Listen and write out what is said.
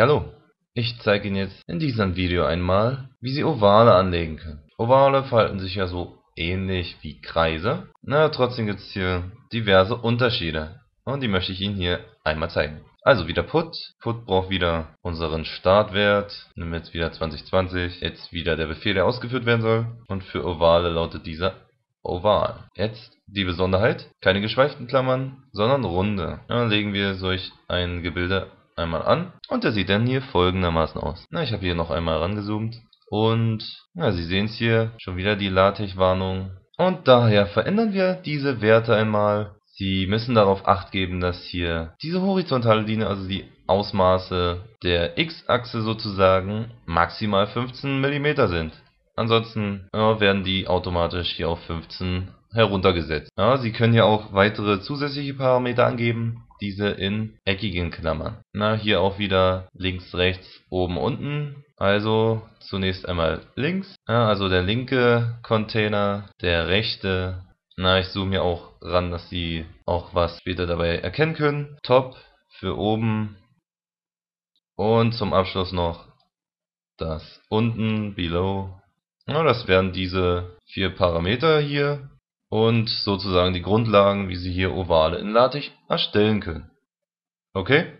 hallo. Ich zeige Ihnen jetzt in diesem Video einmal, wie Sie Ovale anlegen können. Ovale verhalten sich ja so ähnlich wie Kreise. Na, trotzdem gibt es hier diverse Unterschiede. Und die möchte ich Ihnen hier einmal zeigen. Also wieder Put. Put braucht wieder unseren Startwert. Nimm jetzt wieder 2020. Jetzt wieder der Befehl, der ausgeführt werden soll. Und für Ovale lautet dieser Oval. Jetzt die Besonderheit. Keine geschweiften Klammern, sondern runde. Dann legen wir solch ein Gebilde einmal an und der sieht dann hier folgendermaßen aus. Na, ich habe hier noch einmal rangezoomt und ja, Sie sehen es hier, schon wieder die LaTeX-Warnung. Und daher verändern wir diese Werte einmal. Sie müssen darauf Acht geben, dass hier diese horizontale Linie, also die Ausmaße der X-Achse sozusagen, maximal 15 mm sind. Ansonsten ja, werden die automatisch hier auf 15 heruntergesetzt. Ja, Sie können hier auch weitere zusätzliche Parameter angeben, diese in eckigen Klammern. Na, hier auch wieder links, rechts, oben, unten. Also zunächst einmal links, ja, also der linke Container, der rechte. Na, ich zoome hier auch ran, dass Sie auch was später dabei erkennen können. Top für oben und zum Abschluss noch das unten, below. Na, das wären diese vier Parameter hier und sozusagen die Grundlagen, wie Sie hier Ovale in LaTeX erstellen können. Okay